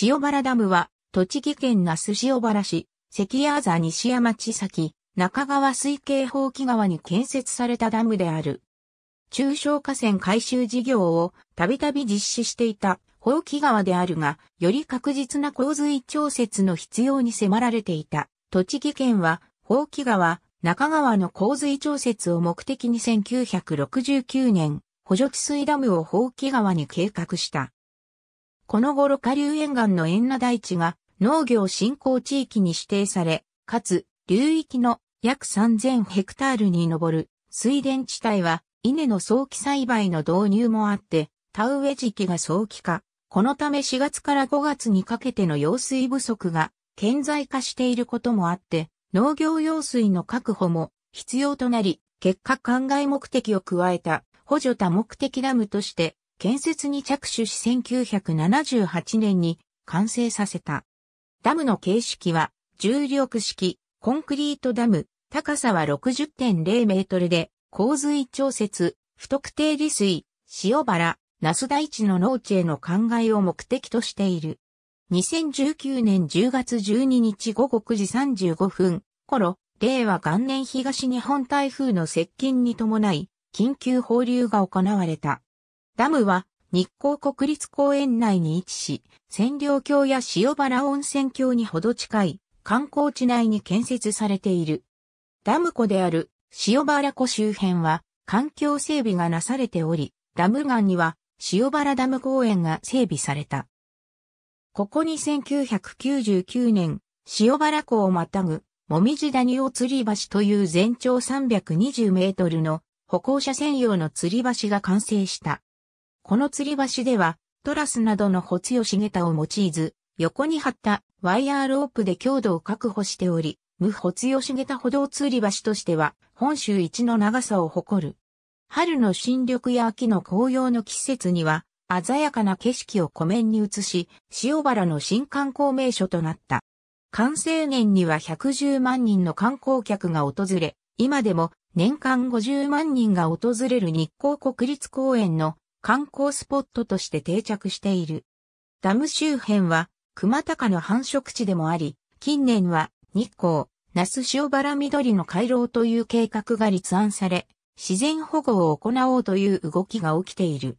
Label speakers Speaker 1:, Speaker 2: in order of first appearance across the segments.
Speaker 1: 塩原ダムは、栃木県那須塩原市、関谷座西山地崎、中川水系放棄川に建設されたダムである。中小河川改修事業をたびたび実施していた放棄川であるが、より確実な洪水調節の必要に迫られていた。栃木県は、放棄川、中川の洪水調節を目的に1969年、補助治水ダムを放棄川に計画した。この頃下流沿岸の塩名大地が農業振興地域に指定され、かつ、流域の約3000ヘクタールに上る水田地帯は稲の早期栽培の導入もあって、田植え時期が早期化。このため4月から5月にかけての用水不足が顕在化していることもあって、農業用水の確保も必要となり、結果灌漑目的を加えた補助多目的ダムとして建設に着手し1978年に完成させた。ダムの形式は重力式コンクリートダム、高さは60.0メートルで、洪水調節、不特定利水、塩原、那須大地の農地への考えを目的としている。2019年10月12日午後9時35分頃、令和元年東日本台風の接近に伴い、緊急放流が行われた。ダムは日光国立公園内に位置し、千両橋や塩原温泉橋にほど近い観光地内に建設されている。ダム湖である塩原湖周辺は環境整備がなされており、ダム岸には塩原ダム公園が整備された。ここに1999年、塩原湖をまたぐ、もみじ谷を吊り橋という全長320メートルの歩行者専用の吊り橋が完成した。この吊り橋では、トラスなどの保津吉桁を用いず、横に張ったワイヤーロープで強度を確保しており、無保津吉桁歩道吊り橋としては、本州一の長さを誇る。春の新緑や秋の紅葉の季節には、鮮やかな景色を湖面に移し、塩原の新観光名所となった。完成年には110万人の観光客が訪れ、今でも年間50万人が訪れる日光国立公園の観光スポットとして定着している。ダム周辺は、熊高の繁殖地でもあり、近年は日光、那須塩原緑の回廊という計画が立案され、自然保護を行おうという動きが起きている。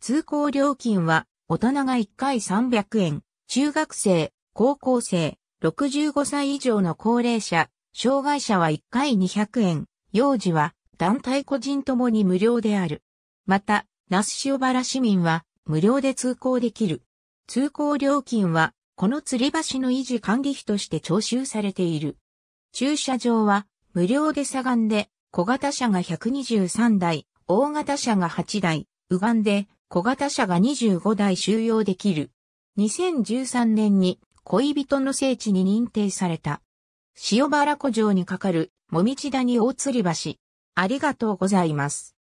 Speaker 1: 通行料金は、大人が1回300円、中学生、高校生、65歳以上の高齢者、障害者は1回200円、幼児は団体個人ともに無料である。また、那須塩原市民は無料で通行できる。通行料金は、この吊り橋の維持管理費として徴収されている。駐車場は、無料で左岸で、小型車が123台、大型車が8台、右岸で、小型車が25台収容できる。2013年に、恋人の聖地に認定された。塩原湖上に架かる、もみち谷大吊り橋。ありがとうございます。